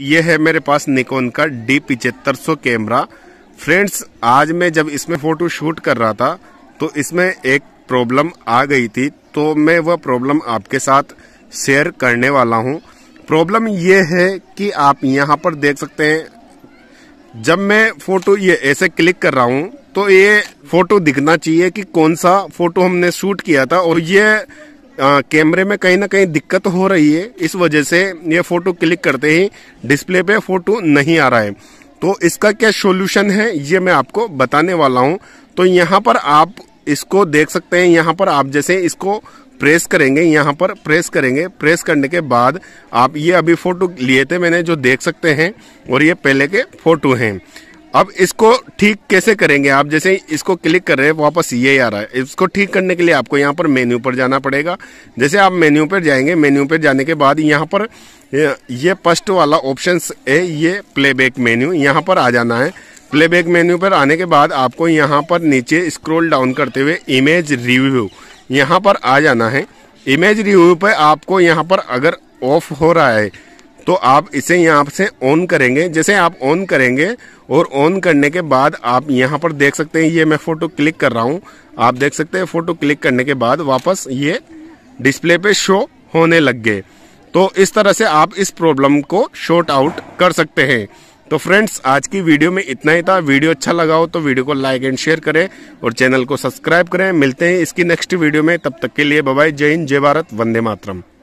ये है मेरे पास निकोन का डी पिचहत्तर सौ कैमरा फ्रेंड्स आज मैं जब इसमें फोटो शूट कर रहा था तो इसमें एक प्रॉब्लम आ गई थी तो मैं वह प्रॉब्लम आपके साथ शेयर करने वाला हूँ प्रॉब्लम यह है कि आप यहाँ पर देख सकते हैं जब मैं फोटो ये ऐसे क्लिक कर रहा हूँ तो ये फोटो दिखना चाहिए कि कौन सा फोटो हमने शूट किया था और ये कैमरे में कहीं ना कहीं दिक्कत हो रही है इस वजह से ये फोटो क्लिक करते ही डिस्प्ले पे फोटो नहीं आ रहा है तो इसका क्या सॉल्यूशन है ये मैं आपको बताने वाला हूँ तो यहाँ पर आप इसको देख सकते हैं यहाँ पर आप जैसे इसको प्रेस करेंगे यहाँ पर प्रेस करेंगे प्रेस करने के बाद आप ये अभी फ़ोटो लिए थे मैंने जो देख सकते हैं और ये पहले के फ़ोटो हैं अब इसको ठीक कैसे करेंगे आप जैसे इसको क्लिक कर रहे हैं वापस ये आ रहा है इसको ठीक करने के लिए आपको यहाँ पर मेन्यू पर जाना पड़ेगा जैसे आप मेन्यू पर जाएंगे मेन्यू पर जाने के बाद यहाँ पर ये फर्स्ट वाला ऑप्शन है ये प्लेबैक मेन्यू यहाँ पर आ जाना है प्लेबैक मेन्यू पर आने के बाद आपको यहाँ पर नीचे स्क्रोल डाउन करते हुए इमेज रिव्यू यहाँ पर आ जाना है इमेज रिव्यू पर आपको यहाँ पर अगर ऑफ हो रहा है तो आप इसे यहाँ से ऑन करेंगे जैसे आप ऑन करेंगे और ऑन करने के बाद आप यहाँ पर देख सकते हैं ये मैं फ़ोटो क्लिक कर रहा हूँ आप देख सकते हैं फ़ोटो क्लिक करने के बाद वापस ये डिस्प्ले पे शो होने लग गए तो इस तरह से आप इस प्रॉब्लम को शॉर्ट आउट कर सकते हैं तो फ्रेंड्स आज की वीडियो में इतना ही था वीडियो अच्छा लगा हो तो वीडियो को लाइक एंड शेयर करें और चैनल को सब्सक्राइब करें मिलते हैं इसकी नेक्स्ट वीडियो में तब तक के लिए बाय जय हिंद जय भारत वंदे मातरम